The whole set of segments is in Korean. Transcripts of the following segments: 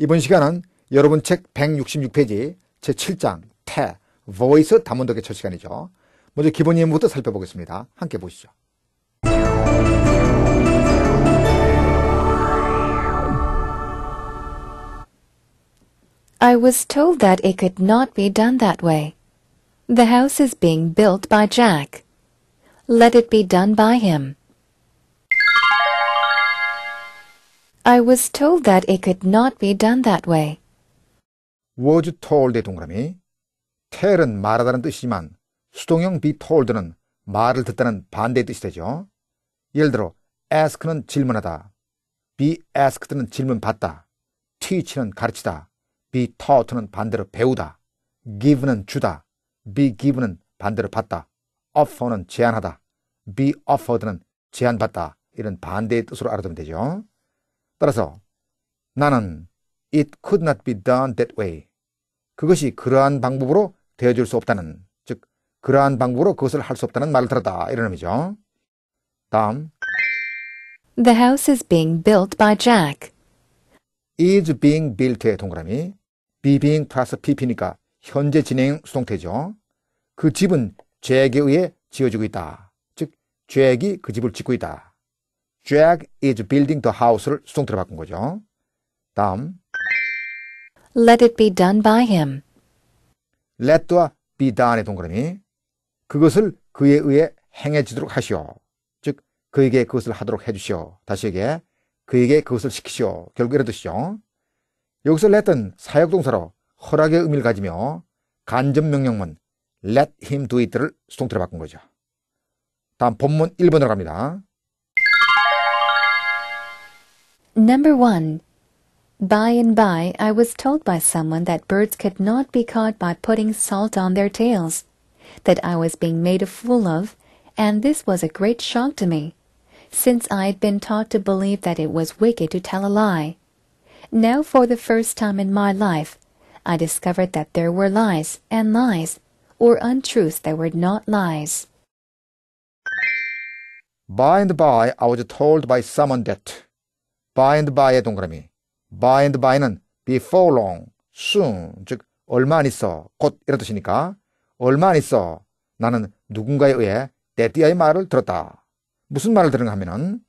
이번 시간은 여러분 책 166페이지 제7장 태 보이스 담원독의 첫 시간이죠. 먼저 기본 예문부터 살펴보겠습니다. 함께 보시죠. I was told that it could not be done that way. The house is being built by Jack. Let it be done by him. I was told that it could not be done that way. was told의 동그라미. tell은 말하다는 뜻이지만 수동형 be told는 말을 듣다는 반대의 뜻이 되죠. 예를 들어 ask는 질문하다, be asked는 질문 받다, teach는 가르치다, be taught는 반대로 배우다, give는 주다, be given은 반대로 받다, offer는 제안하다, be offered는 제안받다 이런 반대의 뜻으로 알아두면 되죠. 따라서 나는 it could not be done that way. 그것이 그러한 방법으로 되어줄 수 없다는, 즉, 그러한 방법으로 그것을 할 수 없다는 말을 들었다. 이런 의미죠. 다음. The house is being built by Jack. is being built의 동그라미. be being 플러스 pp니까 현재 진행 수동태죠. 그 집은 잭에 의해 지어지고 있다. 즉, 잭이 그 집을 짓고 있다. Jack is building the house를 수동태로 바꾼 거죠. 다음. Let it be done by him. let와 be done의 동그라미. 그것을 그에 의해 행해지도록 하시오. 즉, 그에게 그것을 하도록 해주시오. 다시 얘기해. 그에게 그것을 시키시오. 결국 이런 뜻이죠. 여기서 let은 사역동사로 허락의 의미를 가지며 간접명령문 let him do it를 수동태로 바꾼 거죠. 다음 본문 1번으로 갑니다. Number 1. By and by I was told by someone that birds could not be caught by putting salt on their tails, that I was being made a fool of, and this was a great shock to me, since I had been taught to believe that it was wicked to tell a lie. Now for the first time in my life, I discovered that there were lies and lies, or untruths that were not lies. By and by I was told by someone that by and by의 동그라미. by and by는 before long, soon, 즉 얼마 안 있어, 곧 이런 뜻이니까 얼마 안 있어 나는 누군가에 의해 데디아의 말을 들었다. 무슨 말을 들은가 하면은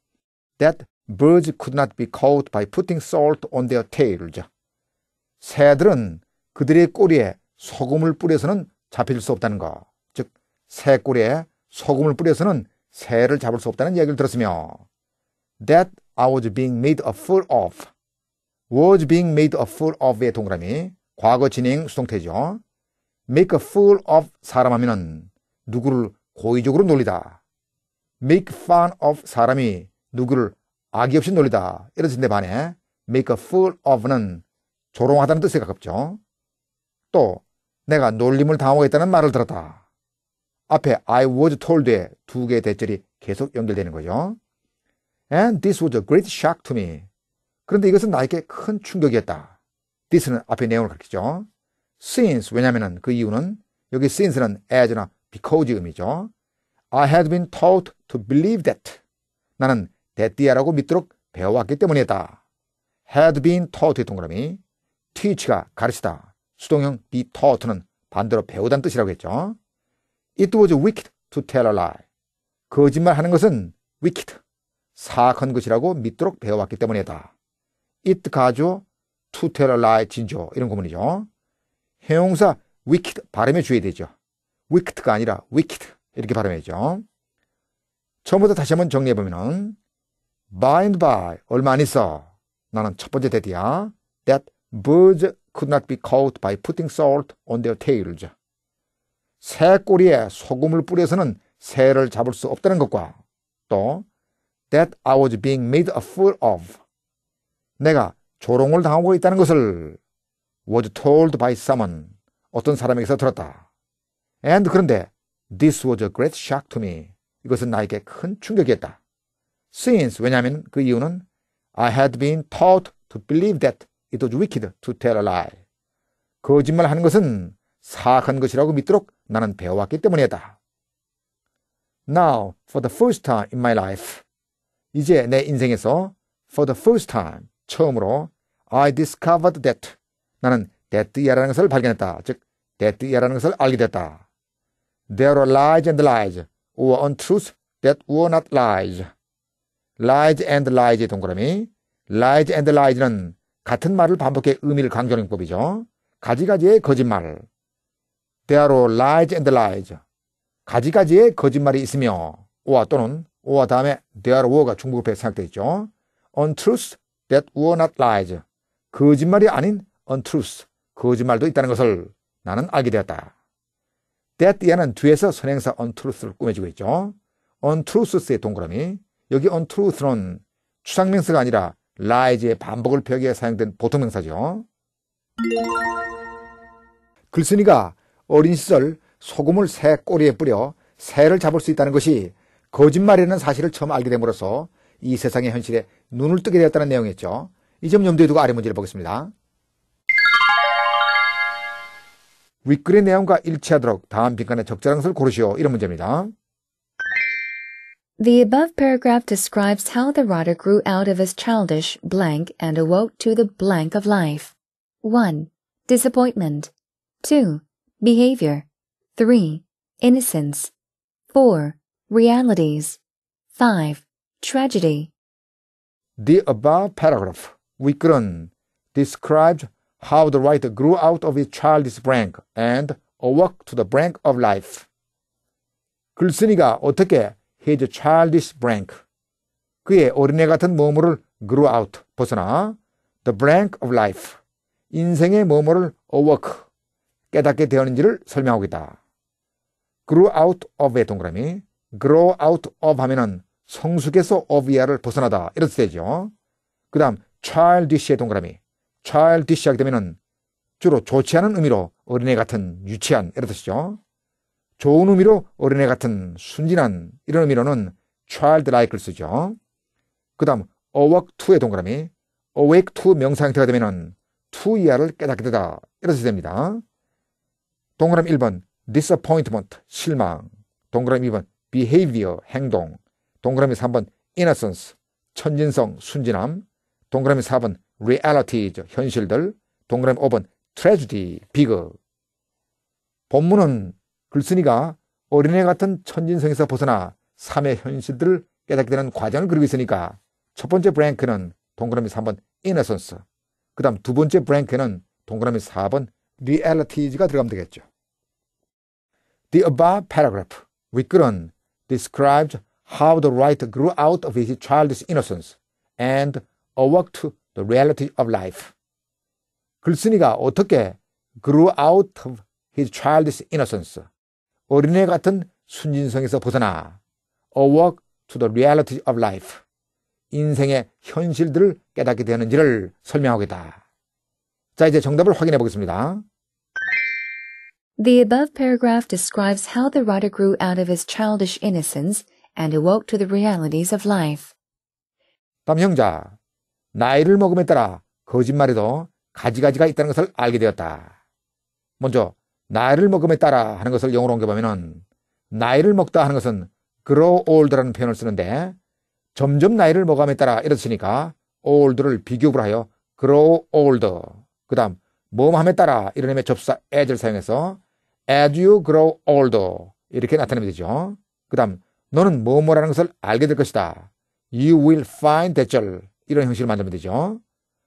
that birds could not be caught by putting salt on their tail죠. 새들은 그들의 꼬리에 소금을 뿌려서는 잡힐 수 없다는 거. 즉, 새 꼬리에 소금을 뿌려서는 새를 잡을 수 없다는 얘기를 들었으며 that I was being made a fool of. was being made a fool of의 동그라미. 과거 진행 수동태죠. make a fool of 사람 하면은 누구를 고의적으로 놀리다. make fun of 사람이 누구를 악의 없이 놀리다. 이런 뜻인데 반해 make a fool of는 조롱하다는 뜻에 가깝죠. 또 내가 놀림을 당하고 있다는 말을 들었다. 앞에 I was told에 두 개의 대절이 계속 연결되는 거죠. And this was a great shock to me. 그런데 이것은 나에게 큰 충격이었다. this는 앞에 내용을 가르치죠 since, 왜냐면그 이유는 여기 since는 as나 because 의미죠. I had been taught to believe that. 나는 that이야라고 믿도록 배워왔기 때문이다. had been taught 동그라미 teach가 가르치다. 수동형 be taught는 반대로 배우단 뜻이라고 했죠. It was wicked to tell a lie. 거짓말하는 것은 wicked 사악한 것이라고 믿도록 배워왔기 때문이다. it 가죠. to tell a lie 진조 이런 구문이죠. 형용사 wicked 발음에 주의되죠. wicked가 아니라 wicked 이렇게 발음해야죠. 처음부터 다시 한번 정리해보면은 by and by 얼마 안 있어 나는 첫 번째 대디야 that birds could not be caught by putting salt on their tails 새 꼬리에 소금을 뿌려서는 새를 잡을 수 없다는 것과 또 that I was being made a fool of. 내가 조롱을 당하고 있다는 것을 was told by someone. 어떤 사람에게서 들었다. And 그런데 this was a great shock to me. 이것은 나에게 큰 충격이었다. Since 왜냐하면 그 이유는 I had been taught to believe that it was wicked to tell a lie. 거짓말하는 것은 사악한 것이라고 믿도록 나는 배워왔기 때문이다 Now, for the first time in my life, 이제 내 인생에서 for the first time 처음으로 I discovered that 나는 that이라는 것을 발견했다. 즉 that이라는 것을 알게 됐다. There are lies and lies or untruths that were not lies. lies and lies의 동그라미 lies and lies는 같은 말을 반복해 의미를 강조하는 법이죠. 가지가지의 거짓말. There are lies and lies. 가지가지의 거짓말이 있으며, 와 또는 오와 다음에 there were가 중국어에 생각되어 있죠. untruths that were not lies. 거짓말이 아닌 untruths. 거짓말도 있다는 것을 나는 알게 되었다. that 얘는 뒤에서 선행사 untruth를 꾸며주고 있죠. untruths의 동그라미. 여기 untruth는 추상명사가 아니라 lies의 반복을 표기해 사용된 보통명사죠. 글쓴이가 어린 시절 소금을 새 꼬리에 뿌려 새를 잡을 수 있다는 것이 거짓말이라는 사실을 처음 알게 됨으로써 이 세상의 현실에 눈을 뜨게 되었다는 내용이었죠. 이 점 염두에 두고 아래 문제를 보겠습니다. 윗글의 내용과 일치하도록 다음 빈칸의 적절한 것을 고르시오. 이런 문제입니다. The above paragraph describes how the writer grew out of his childish blank and awoke to the blank of life. 1. Disappointment. 2. Behavior. 3. Innocence. 4. realities. 5. Tragedy. The above paragraph, Wikran, described how the writer grew out of his childish brink and awoke to the brink of life. 글쓴이가 어떻게 his childish brink, 그의 어린애 같은 머무를 grew out, 벗어나, the brink of life, 인생의 머무를 awoke, 깨닫게 되었는지를 설명하고 있다. grew out of의 동그라미, grow out of 하면은 성숙에서 of 이하를 벗어나다. 이런 뜻이죠. 그 다음 childish의 동그라미. childish 하게 되면은 주로 좋지 않은 의미로 어린애 같은 유치한 이런 뜻이죠. 좋은 의미로 어린애 같은 순진한 이런 의미로는 childlike를 쓰죠. 그 다음 awake to의 동그라미. awake to 명상 형태가 되면은 to 이하를 깨닫게 되다. 이런 뜻이 됩니다. 동그라미 1번 disappointment 실망 동그라미 2번 behavior, 행동. 동그라미 3번 innocence, 천진성, 순진함. 동그라미 4번 reality, 현실들. 동그라미 5번 tragedy, 비극. 본문은 글쓴이가 어린애 같은 천진성에서 벗어나 삶의 현실들을 깨닫게 되는 과정을 그리고 있으니까 첫 번째 브랭크는 동그라미 3번 innocence. 그 다음 두 번째 브랭크는 동그라미 4번 r e a l i t i 가 들어가면 되겠죠. The above paragraph. 윗글은 described how the writer grew out of his childish innocence and awoke to the reality of life. 글쓴이가 어떻게 grew out of his childish innocence, 어린애 같은 순진성에서 벗어나 awoke to the reality of life, 인생의 현실들을 깨닫게 되는지를 설명하겠다. 자, 이제 정답을 확인해 보겠습니다. The above paragraph describes how the writer grew out of his childish innocence and awoke to the realities of life. 남형자, 나이를 먹음에 따라 거짓말에도 가지가지가 있다는 것을 알게 되었다. 먼저 나이를 먹음에 따라 하는 것을 영어로 옮겨보면 나이를 먹다 하는 것은 grow old라는 표현을 쓰는데 점점 나이를 먹음에 따라 이렇으니까 old를 비교를 하여 grow old 그 다음 모험함에 따라 이런 의미의 접사 ed를 사용해서 as you grow older 이렇게 나타내면 되죠. 그 다음 너는 뭐뭐라는 것을 알게 될 것이다. You will find 대절 이런 형식을 만들면 되죠.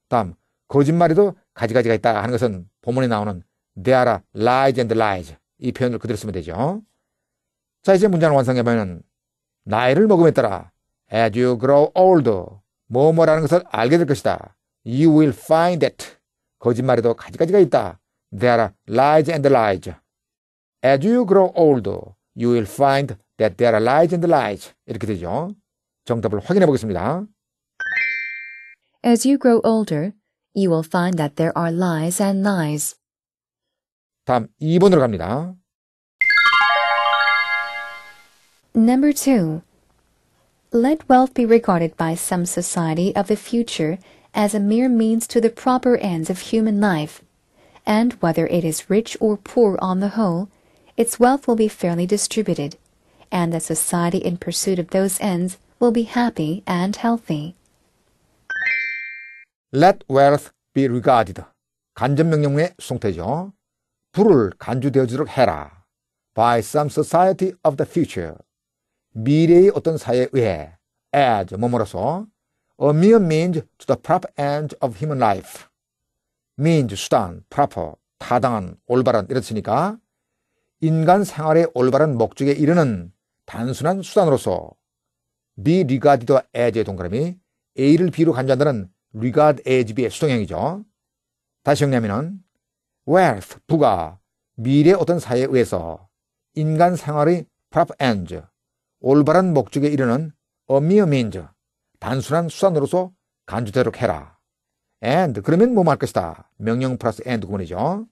다음 거짓말에도 가지가지가 있다 하는 것은 본문에 나오는 there are lies and lies 이 표현을 그대로 쓰면 되죠. 자 이제 문장을 완성해보면 나이를 먹음에 따라 as you grow older 뭐뭐라는 것을 알게 될 것이다. You will find that 거짓말에도 가지가지가 있다. There are lies and lies As you grow older, you will find that there are lies and lies. 이렇게 되죠. 정답을 확인해 보겠습니다. As you grow older, you will find that there are lies and lies. 다음 2번으로 갑니다. Number 2. Let wealth be regarded by some society of the future as a mere means to the proper ends of human life, and whether it is rich or poor on the whole, its wealth will be fairly distributed, and the society in pursuit of those ends will be happy and healthy. Let wealth be regarded. 간접명령의 송태죠. 부를 간주되어지도록 해라. By some society of the future. 미래의 어떤 사회에 의해 as 뭐뭐로서 a mere means to the proper end of human life. means 수단, proper, 타당한, 올바른 이렇으니까. 인간 생활의 올바른 목적에 이르는 단순한 수단으로서 be regarded as의 동그라미 A를 B로 간주한다는 regard as의 수동형이죠. 다시 정리하면 wealth, 부가 미래 어떤 사회에 의해서 인간 생활의 prop end, 올바른 목적에 이르는 a mere means, 단순한 수단으로서 간주되도록 해라. and, 그러면 뭐할 것이다. 명령 플러스 and 구문이죠.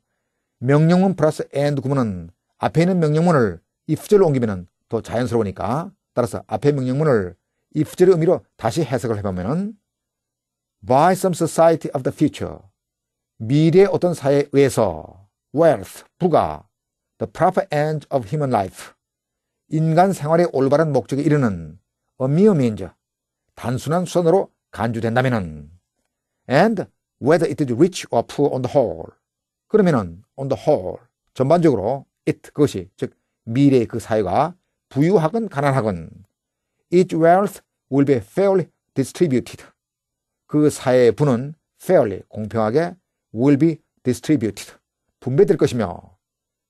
명령문 플러스 and 구문은 앞에 있는 명령문을 if절로 옮기면 더 자연스러우니까 따라서 앞에 명령문을 if절의 의미로 다시 해석을 해보면 by some society of the future 미래의 어떤 사회에 의해서 wealth, 부가 the proper end of human life 인간 생활의 올바른 목적에 이르는 a mere means 단순한 수단으로 간주된다면은 and whether it is rich or poor on the whole 그러면은 on the whole 전반적으로 it 그것이 즉 미래의 그 사회가 부유하건 가난하건 its wealth will be fairly distributed. 그 사회의 부는 fairly 공평하게 will be distributed. 분배될 것이며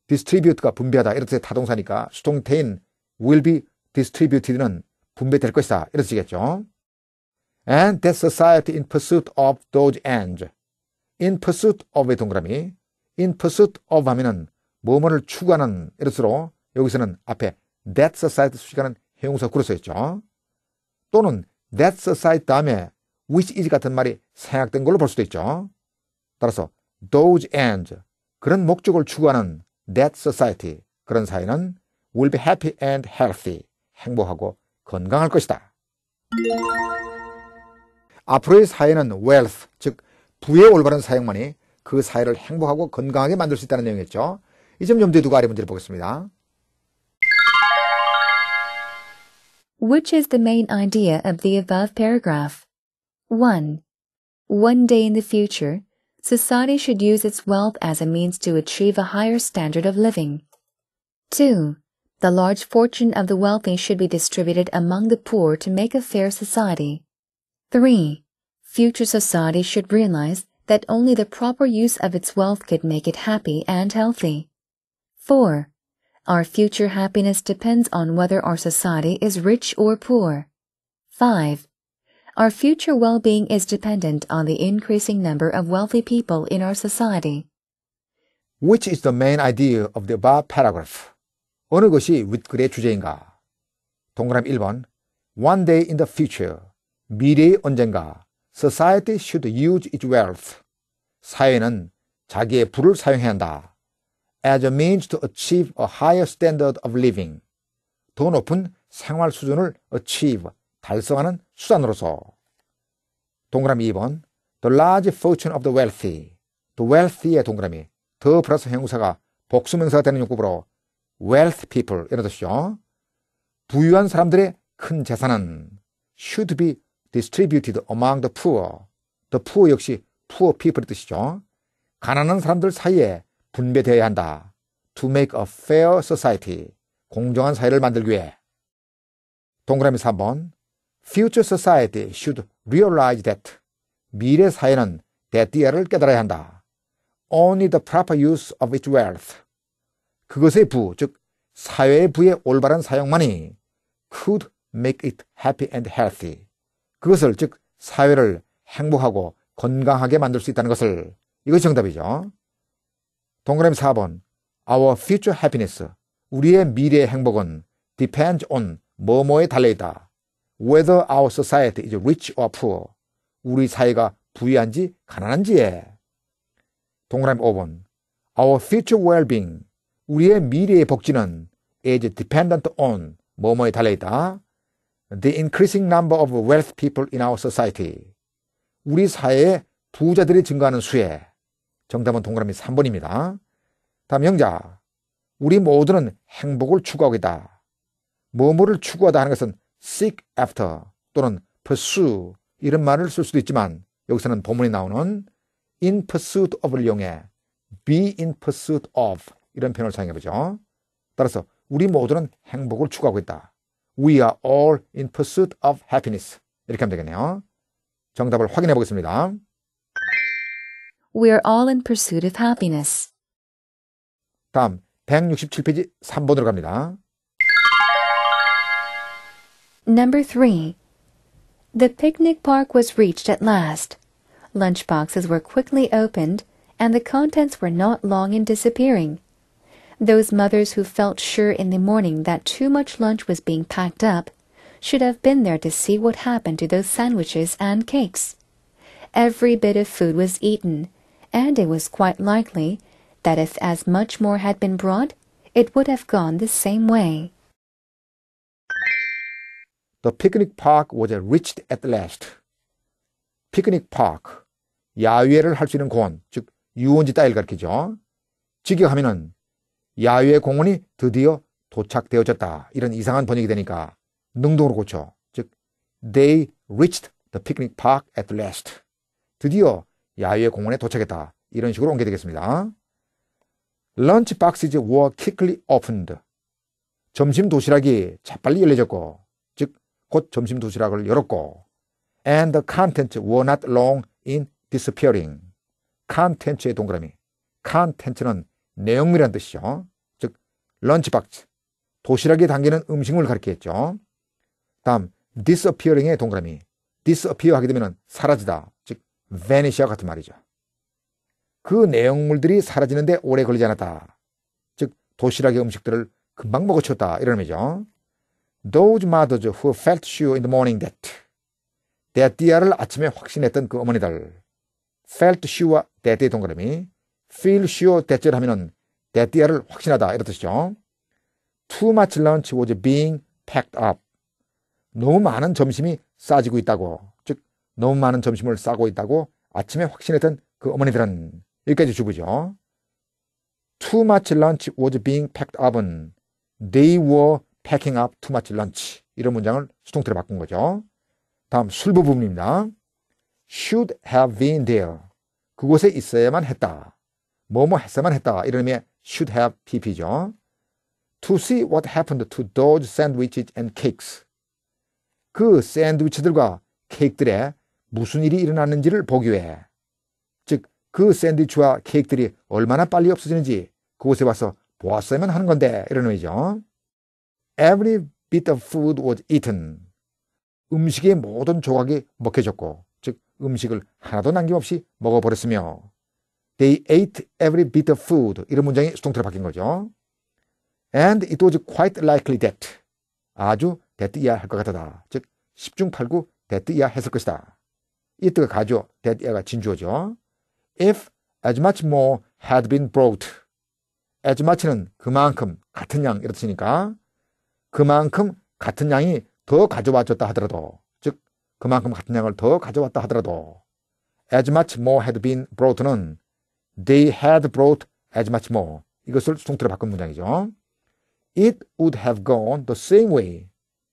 distribute가 분배하다 이렇게 타동사니까 수동태인 will be distributed는 분배될 것이다 이런 뜻이겠죠. And that society in pursuit of those ends. In pursuit of의 동그라미. In pursuit of 하면은 뭐뭐를 추구하는 이럴수록 여기서는 앞에 that society 수식하는 형용사 구로 써있죠. 또는 that society 다음에 which is 같은 말이 생략된 걸로 볼 수도 있죠. 따라서 those ends 그런 목적을 추구하는 that society 그런 사회는 will be happy and healthy 행복하고 건강할 것이다. 앞으로의 사회는 wealth 즉 부의 올바른 사용만이 그 사회를 행복하고 건강하게 만들 수 있다는 내용이었죠. 염두에 두고 아래 문제를 보겠습니다. Which is the main idea of the above paragraph? 1. One day in the future, society should use its wealth as a means to achieve a higher standard of living. 2. The large fortune of the wealthy should be distributed among the poor to make a fair society. 3. Future society should realize that only the proper use of its wealth could make it happy and healthy. 4. Our future happiness depends on whether our society is rich or poor. 5. Our future well-being is dependent on the increasing number of wealthy people in our society. Which is the main idea of the above paragraph? 어느 것이 윗글의 주제인가? 동그람 1번 One day in the future, 미래의 언젠가, society should use its wealth. 사회는 자기의 부를 사용해야 한다. as a means to achieve a higher standard of living. 더 높은 생활 수준을 achieve, 달성하는 수단으로서. 동그라미 2번. The large fortune of the wealthy. The wealthy의 동그라미. 더 플러스 형용사가 복수명사가 되는 용법으로 wealth people 이런 뜻이죠. 부유한 사람들의 큰 재산은 should be distributed among the poor. the poor 역시 poor people의 뜻이죠. 가난한 사람들 사이에 분배되어야 한다. To make a fair society. 공정한 사회를 만들기 위해. 동그라미 3번. Future society should realize that. 미래 사회는 대띠아를 깨달아야 한다. Only the proper use of its wealth. 그것의 부, 즉 사회의 부의 올바른 사용만이 could make it happy and healthy. 그것을 즉 사회를 행복하고 건강하게 만들 수 있다는 것을 이것이 정답이죠. 동그라미 4번. Our future happiness. 우리의 미래의 행복은 depends on 뭐뭐에 달려있다. Whether our society is rich or poor. 우리 사회가 부유한지 가난한지에. 동그라미 5번. Our future well-being. 우리의 미래의 복지는 is dependent on 뭐뭐에 달려있다. The increasing number of wealth people in our society. 우리 사회의 부자들이 증가하는 수에 정답은 동그라미 3번입니다. 다음 영자. 우리 모두는 행복을 추구하겠다. 뭐뭐를 추구하다 하는 것은 seek after 또는 pursue 이런 말을 쓸 수도 있지만 여기서는 본문에 나오는 in pursuit of을 이용해 be in pursuit of 이런 표현을 사용해보죠. 따라서 우리 모두는 행복을 추구하고 있다. We are all in pursuit of happiness. 이렇게 하면 되겠네요. 정답을 확인해 보겠습니다. We are all in pursuit of happiness. 다음 167페이지 3번으로 갑니다. Number 3. The picnic park was reached at last. Lunchboxes were quickly opened, and the contents were not long in disappearing. Those mothers who felt sure in the morning that too much lunch was being packed up should have been there to see what happened to those sandwiches and cakes. Every bit of food was eaten, and it was quite likely that if as much more had been brought, it would have gone the same way. The picnic park was reached at last. picnic park, 야외를 할 수 있는 공원, 즉 유원지 따위를 가리키죠. 직역하면은 야외 공원이 드디어 도착되어졌다. 이런 이상한 번역이 되니까 능동으로 고쳐. 즉, they reached the picnic park at last. 드디어 야외 공원에 도착했다. 이런 식으로 옮겨되겠습니다. 런치 박스즈 were quickly opened. 점심 도시락이 재빨리 열려졌고, 즉, 곧 점심 도시락을 열었고, and the contents were not long in disappearing. c o n t e n t s 의 동그라미. c o n t e n t s 는 내용물이란 뜻이죠. 즉, 런치박스. 도시락에 담기는 음식물을 가리키겠죠. 다음, disappearing의 동그라미. disappear 하게 되면 사라지다, 베니시와 같은 말이죠. 그 내용물들이 사라지는데 오래 걸리지 않았다. 즉 도시락의 음식들을 금방 먹어치웠다 이런 의미죠. Those mothers who felt sure in the morning that 데띠아를 아침에 확신했던 그 어머니들 felt sure와 데띠의 동그라미 feel sure 대절 하면은 데띠아를 확신하다 이런 뜻이죠. Too much lunch was being packed up. 너무 많은 점심이 싸지고 있다고. 즉 너무 많은 점심을 싸고 있다고 아침에 확신했던 그 어머니들은 여기까지 주부죠. Too much lunch was being packed up. They were packing up too much lunch. 이런 문장을 수동태로 바꾼 거죠. 다음 술 부분입니다. Should have been there. 그곳에 있어야만 했다. 뭐뭐 했어야만 했다. 이런 의미의 should have pp죠. To see what happened to those sandwiches and cakes. 그 샌드위치들과 케이크들의 무슨 일이 일어났는지를 보기 위해 즉 그 샌드위치와 케이크들이 얼마나 빨리 없어지는지 그곳에 와서 보았으면 하는 건데 이런 의미죠. Every bit of food was eaten. 음식의 모든 조각이 먹혀졌고 즉 음식을 하나도 남김없이 먹어버렸으며 They ate every bit of food. 이런 문장이 수동태로 바뀐 거죠. And it was quite likely that. 아주 t h 대뜻이야 할 것 같다. 즉, 10중 8구 t h 대뜻이야 했을 것이다. 이때가 가죠. that가 진주어죠. if as much more had been brought. as much는 그만큼 같은 양 이렇으니까 그만큼 같은 양이 더 가져와 줬다 하더라도 즉 그만큼 같은 양을 더 가져왔다 하더라도 as much more had been brought는 they had brought as much more 이것을 수동태로 바꾼 문장이죠. It would have gone the same way.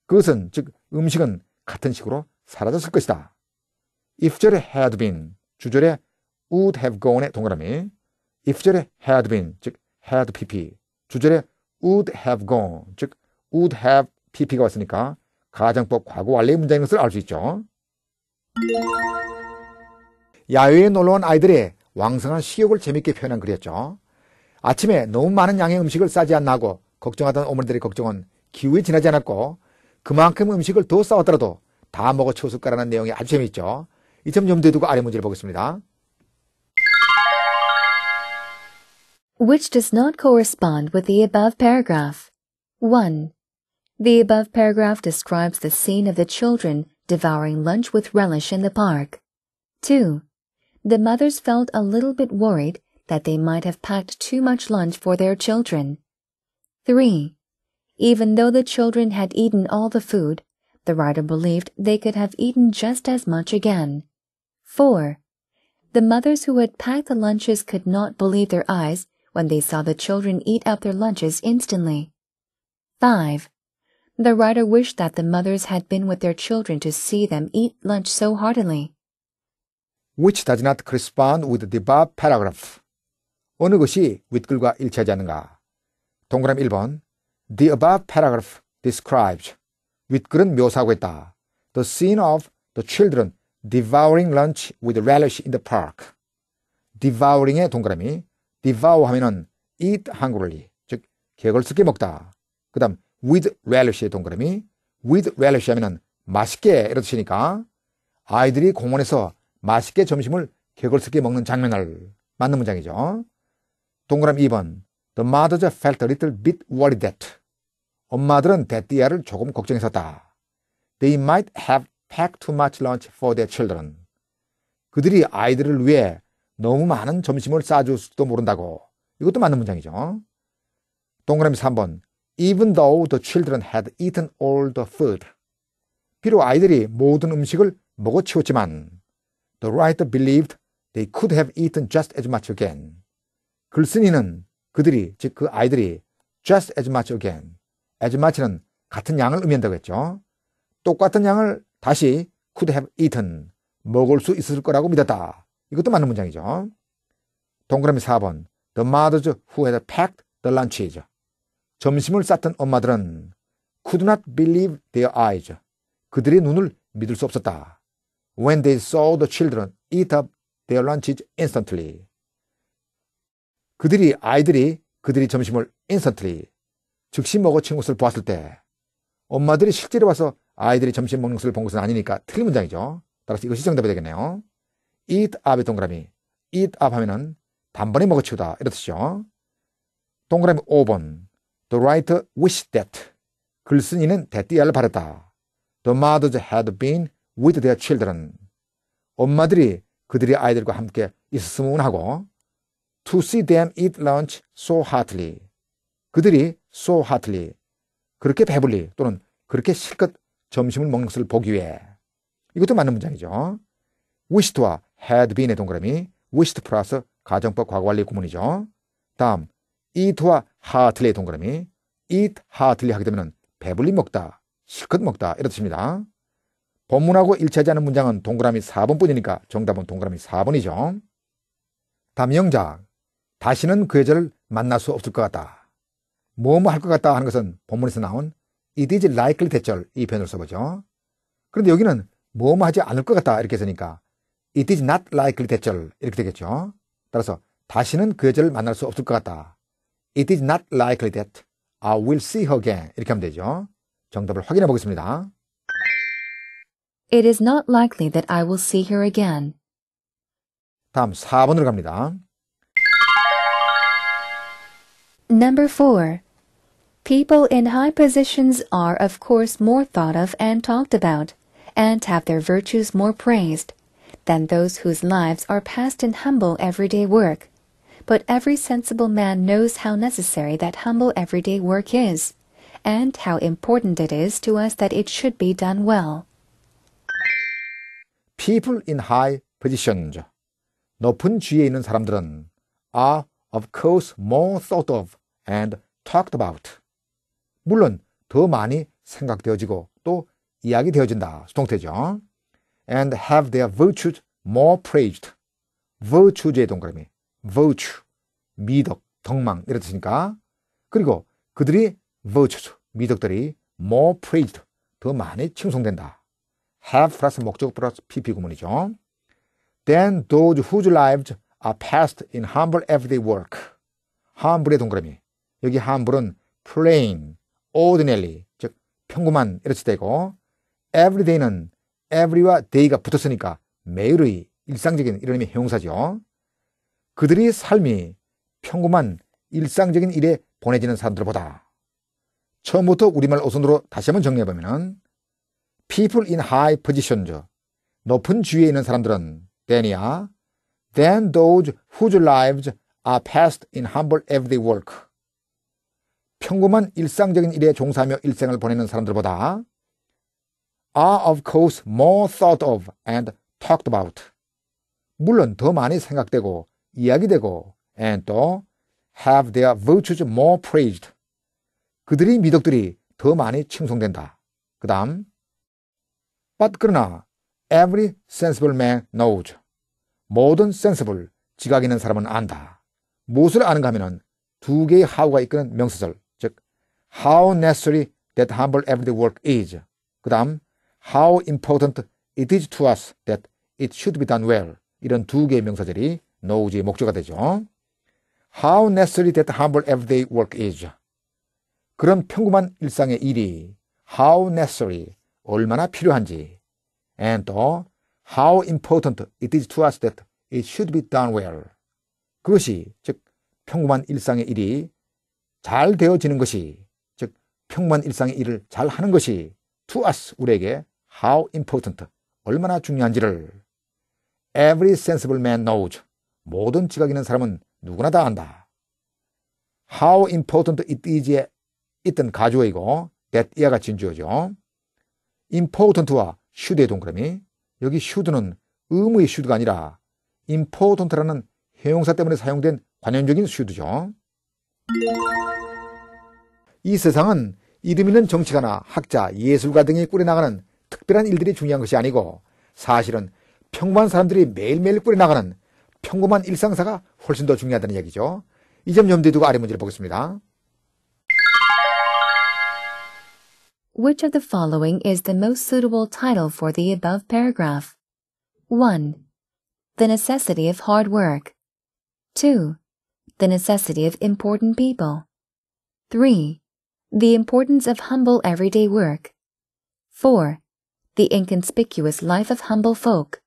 그것은 즉 음식은 같은 식으로 사라졌을 것이다. if절에 had been, 주절의 would have gone의 동그라미, if절에 had been, 즉 had pp, 주절의 would have gone, 즉 would have pp가 왔으니까 가정법 과거 완료의 문장인 것을 알 수 있죠. 야외에 놀러온 아이들의 왕성한 식욕을 재밌게 표현한 글이었죠. 아침에 너무 많은 양의 음식을 싸지 않나고 걱정하던 어머니들의 걱정은 기후에 지나지 않았고 그만큼 음식을 더 싸웠더라도 다 먹어 치웠을 까라는 내용이 아주 재미있죠. 염두에 두고 아래 문제를 보겠습니다. which does not correspond with the above paragraph. 1. The above paragraph describes the scene of the children devouring lunch with relish in the park. 2. The mothers felt a little bit worried that they might have packed too much lunch for their children. 3. Even though the children had eaten all the food, the writer believed they could have eaten just as much again. 4. The mothers who had packed the lunches could not believe their eyes when they saw the children eat up their lunches instantly. 5. The writer wished that the mothers had been with their children to see them eat lunch so heartily. Which does not correspond with the above paragraph. 어느 것이 윗글과 일치하지 않는가? 동그라미 1번 The above paragraph describes 윗글은 묘사하고 있다. The scene of the children devouring lunch with relish in the park. devouring의 동그라미. devour 하면은 eat hungrily. 즉, 개걸스게 먹다. 그 다음, with relish의 동그라미. with relish 하면은 맛있게 이렇듯이니까 아이들이 공원에서 맛있게 점심을 개걸스게 먹는 장면을 맞는 문장이죠. 동그라미 2번. The mothers felt a little bit worried that. 엄마들은 that 데띠아를 조금 걱정했었다. They might have pack too much lunch for their children. 그들이 아이들을 위해 너무 많은 점심을 싸줄지도 모른다고. 이것도 맞는 문장이죠. 동그라미 3번. Even though the children had eaten all the food. 비록 아이들이 모든 음식을 먹어치웠지만, the writer believed they could have eaten just as much again. 글쓴이는 그들이, 즉 그 아이들이 just as much again. as much는 같은 양을 의미한다고 했죠. 똑같은 양을 다시 could have eaten 먹을 수 있을 거라고 믿었다. 이것도 맞는 문장이죠. 동그라미 4번 The mothers who had packed the lunches 점심을 쌌던 엄마들은 could not believe their eyes 그들의 눈을 믿을 수 없었다. When they saw the children eat up their lunches instantly 그들이 아이들이 그들이 점심을 instantly 즉시 먹어친 것을 보았을 때 엄마들이 실제로 와서 아이들이 점심 먹는 것을 본 것은 아니니까 틀린 문장이죠. 따라서 이것이 정답이 되겠네요. eat up의 동그라미. eat up 하면은 단번에 먹어치우다. 이런 뜻이죠. 동그라미 5번. The writer wished that. 글쓴이는 대띠아를 바랬다. The mothers had been with their children. 엄마들이 그들의 아이들과 함께 있었으면 하고 to see them eat lunch so heartily. 그들이 so heartily. 그렇게 배불리 또는 그렇게 실컷 점심을 먹는 것을 보기 위해. 이것도 맞는 문장이죠. wished와 had been의 동그라미, wished 플러스 가정법 과거완료 구문이죠. 다음, eat와 heartly의 동그라미, eat heartly 하게 되면 배불리 먹다, 실컷 먹다 이런 뜻입니다. 본문하고 일치하지 않은 문장은 동그라미 4번뿐이니까 정답은 동그라미 4번이죠. 다음 영장, 다시는 그 여자를 만날 수 없을 것 같다. 뭐뭐 할 것 같다 하는 것은 본문에서 나온 it is likely 대절 이 표현을 써보죠. 그런데 여기는 뭐뭐 하지 않을 것 같다 이렇게 쓰니까 it is not likely 대절 이렇게 되겠죠. 따라서 다시는 그 여자를 만날 수 없을 것 같다. It is not likely that I will see her again 이렇게 하면 되죠. 정답을 확인해 보겠습니다. It is not likely that I will see her again. 다음 4번으로 갑니다. Number 4. People in high positions are of course more thought of and talked about, and have their virtues more praised, than those whose lives are passed in humble everyday work. But every sensible man knows how necessary that humble everyday work is, and how important it is to us that it should be done well. People in high positions, 높은 지위에 있는 사람들은 are of course more thought of and talked about. 물론 더 많이 생각되어지고 또 이야기되어진다. 수동태죠. And have their virtues more praised. virtue의 동그라미. virtue. 미덕, 덕망 이런 뜻이니까. 그리고 그들이 virtues, 미덕들이 more praised. 더 많이 칭송된다. have 플러스 목적 플러스 PP 구문이죠. Then those whose lives are passed in humble everyday work. humble 동그라미. 여기 humble은 plain, ordinarily 즉 평범한 이렇게 되고 everyday는 every와 day가 붙었으니까 매일의 일상적인 이런 의미 형용사죠. 그들의 삶이 평범한 일상적인 일에 보내지는 사람들보다 처음부터 우리말 오선으로 다시 한번 정리해보면 people in high positions 높은 지위에 있는 사람들은 than이야 than those whose lives are passed in humble everyday work 평범한 일상적인 일에 종사하며 일생을 보내는 사람들보다 are of course more thought of and talked about. 물론 더 많이 생각되고 이야기되고 and 또 have their virtues more praised. 그들의 미덕들이 더 많이 칭송된다. 그 다음 but 그러나 every sensible man knows. 모든 sensible, 지각 있는 사람은 안다. 무엇을 아는가 하면 은두 개의 하우가 이끄는 명사절 how necessary that humble everyday work is. 그 다음, how important it is to us that it should be done well. 이런 두 개의 명사들이 노우 o 의 목적이 되죠. how necessary that humble everyday work is. 그런 평범한 일상의 일이 how necessary, 얼마나 필요한지 and 또 how important it is to us that it should be done well. 그것이, 즉, 평범한 일상의 일이 잘 되어지는 것이 평범한 일상의 일을 잘 하는 것이 to us 우리에게 how important 얼마나 중요한지를 every sensible man knows 모든 지각 있는 사람은 누구나 다 안다. how important it is에 있던 가주어이고 that 이와 같은 주어죠. important와 should의 동그라미 여기 should는 의무의 should가 아니라 important라는 형용사 때문에 사용된 관용적인 should죠. 이 세상은 이름 있는 정치가나 학자, 예술가 등이 꾸려나가는 특별한 일들이 중요한 것이 아니고 사실은 평범한 사람들이 매일매일 꾸려나가는 평범한 일상사가 훨씬 더 중요하다는 얘기죠. 이 점 염두에 두고 아래 문제를 보겠습니다. Which of the following is the most suitable title for the above paragraph? 1. The necessity of hard work. 2. The necessity of important people. 3. The importance of humble everyday work. 4. The inconspicuous life of humble folk.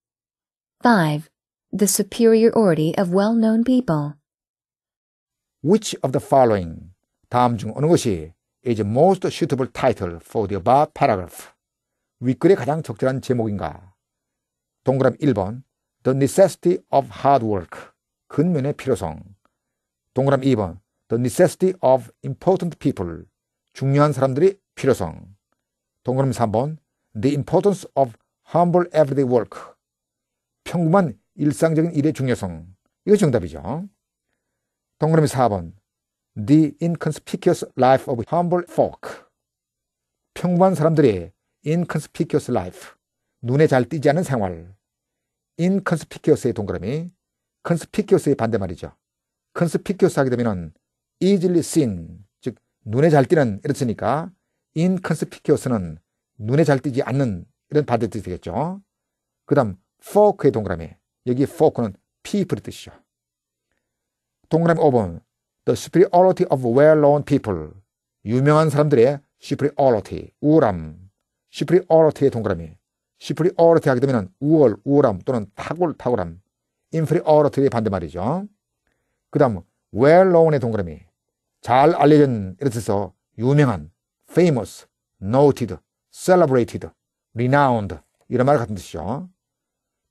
5. The superiority of well-known people. Which of the following, 다음 중 어느 것이 is the most suitable title for the above paragraph? 윗글의 가장 적절한 제목인가? 동그람 1번 The necessity of hard work 근면의 필요성 동그람 2번 The necessity of important people 중요한 사람들이 필요성. 동그라미 3번. The importance of humble everyday work. 평범한 일상적인 일의 중요성. 이거 정답이죠. 동그라미 4번. The inconspicuous life of humble folk. 평범한 사람들의 inconspicuous life. 눈에 잘 띄지 않은 생활. inconspicuous의 동그라미. conspicuous의 반대말이죠. conspicuous 하게 되면 easily seen. 눈에 잘 띄는 이렇으니까 inconspicuous는 눈에 잘 띄지 않는 이런 반대뜻이 되겠죠. 그 다음 fork의 동그라미 여기 fork는 people의 뜻이죠. 동그라미 5번 The superiority of well-known people 유명한 사람들의 superiority 우월함 superiority의 동그라미 superiority 하게 되면 우월, 우월함 또는 탁월, 탁월함 inferiority의 반대말이죠. 그 다음 well-known의 동그라미 잘 알려진 이렇게 해서 유명한, famous, noted, celebrated, renowned 이런 말 같은 뜻이죠.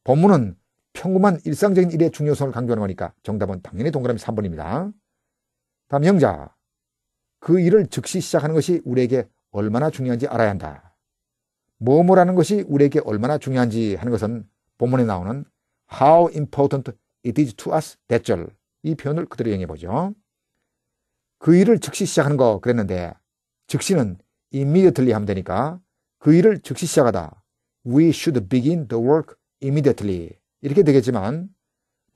본문은 평범한 일상적인 일의 중요성을 강조하는 거니까 정답은 당연히 동그라미 3번입니다. 다음 형자. 그 일을 즉시 시작하는 것이 우리에게 얼마나 중요한지 알아야 한다. 뭐뭐라는 것이 우리에게 얼마나 중요한지 하는 것은 본문에 나오는 how important it is to us that's all 이 표현을 그대로 이용해 보죠. 그 일을 즉시 시작하는 거 그랬는데 즉시는 immediately 하면 되니까 그 일을 즉시 시작하다. We should begin the work immediately. 이렇게 되겠지만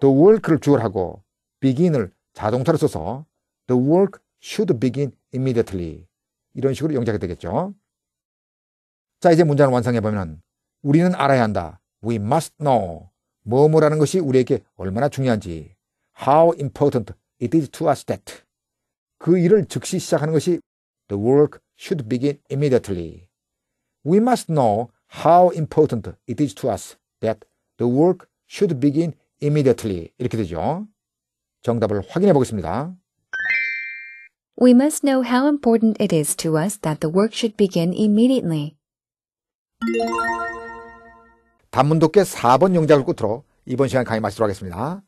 the work를 주어를 하고 begin을 자동차로 써서 the work should begin immediately. 이런 식으로 영작이 되겠죠. 자, 이제 문장을 완성해 보면 우리는 알아야 한다. We must know. 뭐뭐라는 것이 우리에게 얼마나 중요한지. How important it is to us that. 그 일을 즉시 시작하는 것이 The work should begin immediately. We must know how important it is to us that the work should begin immediately. 이렇게 되죠. 정답을 확인해 보겠습니다. We must know how important it is to us that the work should begin immediately. 단문독계 4번 영작을 끝으로 이번 시간 강의 마치도록 하겠습니다.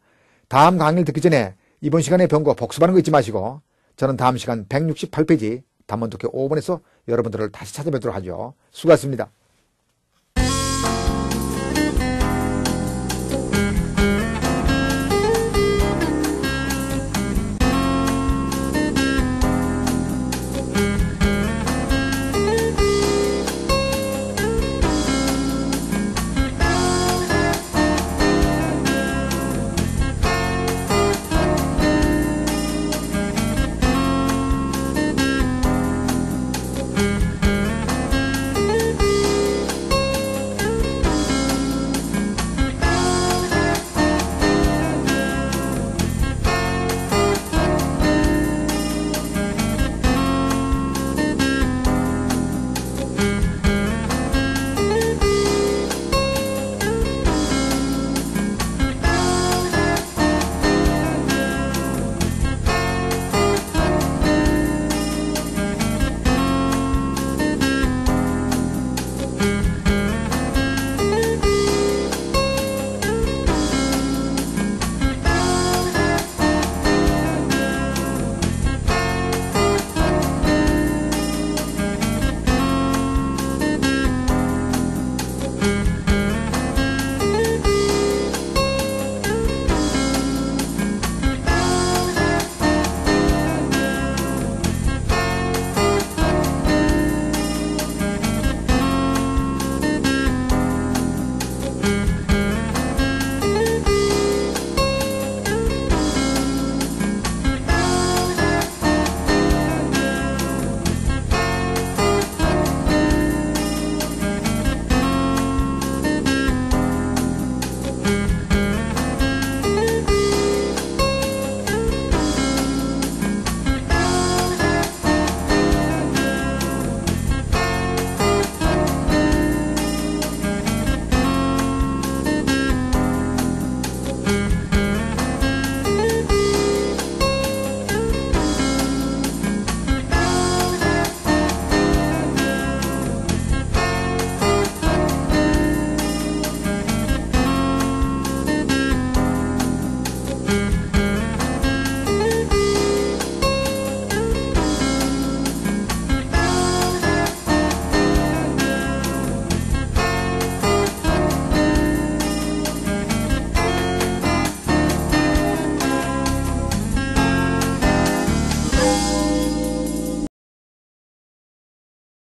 다음 강의를 듣기 전에 이번 시간에 배운 거 복습하는 거 잊지 마시고 저는 다음 시간 168페이지 담문 독해 5번에서 여러분들을 다시 찾아뵙도록 하죠. 수고하셨습니다.